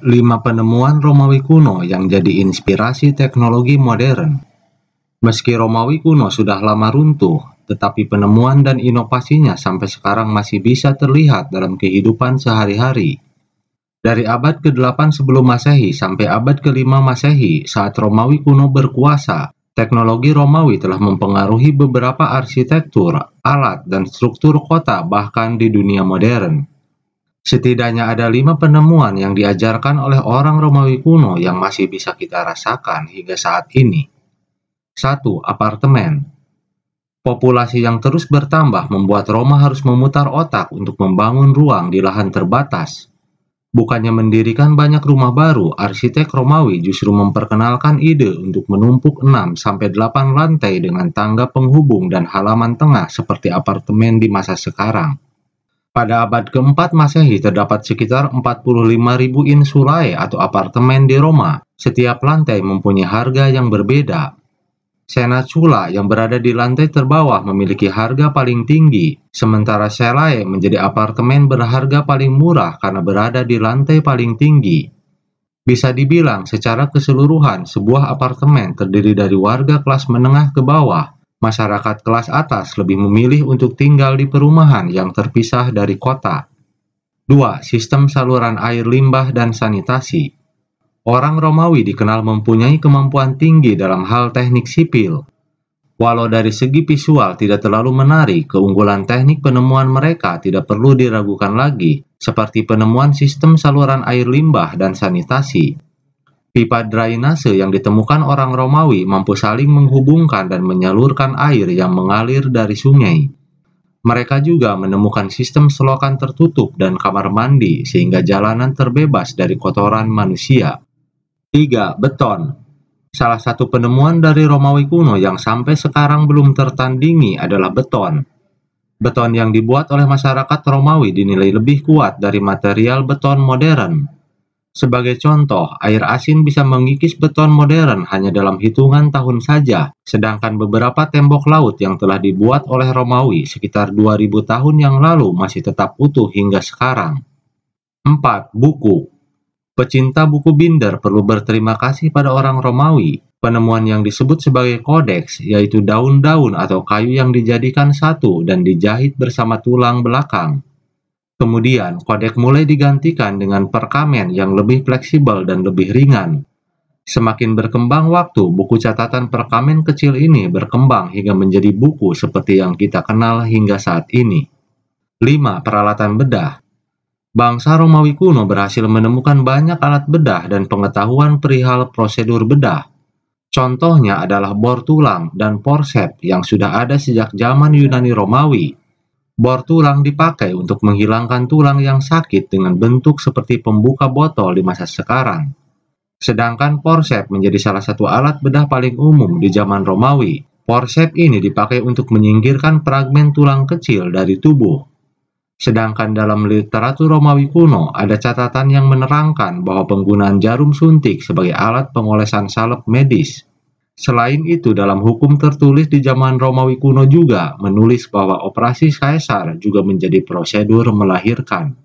5 penemuan Romawi kuno yang jadi inspirasi teknologi modern. Meski Romawi kuno sudah lama runtuh, tetapi penemuan dan inovasinya sampai sekarang masih bisa terlihat dalam kehidupan sehari-hari. Dari abad ke-8 sebelum Masehi sampai abad ke-5 Masehi, saat Romawi kuno berkuasa, teknologi Romawi telah mempengaruhi beberapa arsitektur, alat, dan struktur kota bahkan di dunia modern. Setidaknya ada lima penemuan yang diajarkan oleh orang Romawi kuno yang masih bisa kita rasakan hingga saat ini. 1. Apartemen Populasi yang terus bertambah membuat Roma harus memutar otak untuk membangun ruang di lahan terbatas. Bukannya mendirikan banyak rumah baru, arsitek Romawi justru memperkenalkan ide untuk menumpuk 6-8 lantai dengan tangga penghubung dan halaman tengah seperti apartemen di masa sekarang. Pada abad keempat Masehi terdapat sekitar 45.000 insulae atau apartemen di Roma. Setiap lantai mempunyai harga yang berbeda. Senacula yang berada di lantai terbawah memiliki harga paling tinggi, sementara selae menjadi apartemen berharga paling murah karena berada di lantai paling tinggi. Bisa dibilang secara keseluruhan sebuah apartemen terdiri dari warga kelas menengah ke bawah masyarakat kelas atas lebih memilih untuk tinggal di perumahan yang terpisah dari kota. 2. Sistem saluran air limbah dan sanitasi. Orang Romawi dikenal mempunyai kemampuan tinggi dalam hal teknik sipil. Walau dari segi visual tidak terlalu menarik, keunggulan teknik penemuan mereka tidak perlu diragukan lagi, seperti penemuan sistem saluran air limbah dan sanitasi. Pipa drainase yang ditemukan orang Romawi mampu saling menghubungkan dan menyalurkan air yang mengalir dari sungai. Mereka juga menemukan sistem selokan tertutup dan kamar mandi sehingga jalanan terbebas dari kotoran manusia. 3. Beton Salah satu penemuan dari Romawi kuno yang sampai sekarang belum tertandingi adalah beton. Beton yang dibuat oleh masyarakat Romawi dinilai lebih kuat dari material beton modern sebagai contoh, air asin bisa mengikis beton modern hanya dalam hitungan tahun saja, sedangkan beberapa tembok laut yang telah dibuat oleh Romawi sekitar 2000 tahun yang lalu masih tetap utuh hingga sekarang. 4. Buku Pecinta buku binder perlu berterima kasih pada orang Romawi. Penemuan yang disebut sebagai kodeks, yaitu daun-daun atau kayu yang dijadikan satu dan dijahit bersama tulang belakang, Kemudian, kodek mulai digantikan dengan perkamen yang lebih fleksibel dan lebih ringan. Semakin berkembang waktu, buku catatan perkamen kecil ini berkembang hingga menjadi buku seperti yang kita kenal hingga saat ini. 5. Peralatan bedah Bangsa Romawi kuno berhasil menemukan banyak alat bedah dan pengetahuan perihal prosedur bedah. Contohnya adalah bor tulang dan forceps yang sudah ada sejak zaman Yunani Romawi. Bor tulang dipakai untuk menghilangkan tulang yang sakit dengan bentuk seperti pembuka botol di masa sekarang. Sedangkan porsep menjadi salah satu alat bedah paling umum di zaman Romawi. Porsep ini dipakai untuk menyingkirkan fragmen tulang kecil dari tubuh. Sedangkan dalam literatur Romawi kuno ada catatan yang menerangkan bahwa penggunaan jarum suntik sebagai alat pengolesan salep medis Selain itu, dalam hukum tertulis di zaman Romawi kuno juga menulis bahwa operasi Kaisar juga menjadi prosedur melahirkan.